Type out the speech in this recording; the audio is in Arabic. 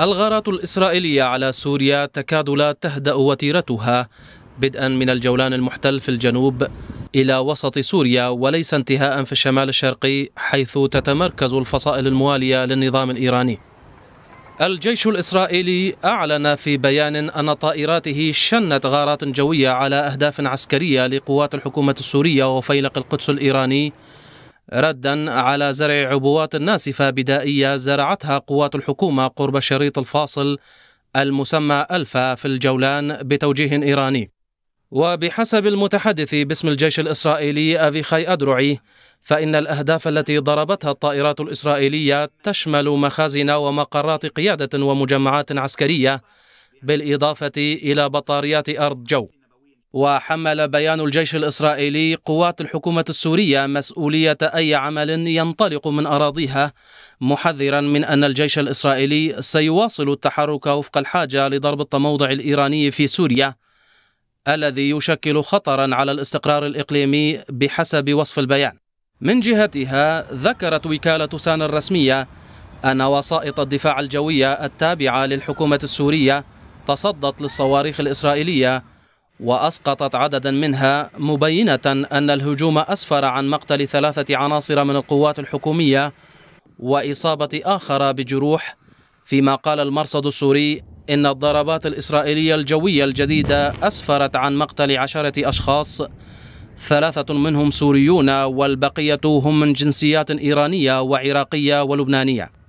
الغارات الإسرائيلية على سوريا تكاد لا تهدأ وتيرتها بدءا من الجولان المحتل في الجنوب إلى وسط سوريا وليس انتهاء في الشمال الشرقي حيث تتمركز الفصائل الموالية للنظام الإيراني الجيش الإسرائيلي أعلن في بيان أن طائراته شنت غارات جوية على أهداف عسكرية لقوات الحكومة السورية وفيلق القدس الإيراني ردا على زرع عبوات ناسفة بدائية زرعتها قوات الحكومة قرب الشريط الفاصل المسمى ألفا في الجولان بتوجيه إيراني وبحسب المتحدث باسم الجيش الإسرائيلي أفيخاي أدرعي فإن الأهداف التي ضربتها الطائرات الإسرائيلية تشمل مخازن ومقرات قيادة ومجمعات عسكرية بالإضافة إلى بطاريات أرض جو وحمل بيان الجيش الإسرائيلي قوات الحكومة السورية مسؤولية أي عمل ينطلق من أراضيها محذرا من أن الجيش الإسرائيلي سيواصل التحرك وفق الحاجة لضرب التموضع الإيراني في سوريا الذي يشكل خطرا على الاستقرار الإقليمي بحسب وصف البيان من جهتها ذكرت وكالة سان الرسمية أن وسائط الدفاع الجوية التابعة للحكومة السورية تصدت للصواريخ الإسرائيلية وأسقطت عددا منها مبينة أن الهجوم أسفر عن مقتل ثلاثة عناصر من القوات الحكومية وإصابة آخر بجروح فيما قال المرصد السوري إن الضربات الإسرائيلية الجوية الجديدة أسفرت عن مقتل عشرة أشخاص ثلاثة منهم سوريون والبقية هم من جنسيات إيرانية وعراقية ولبنانية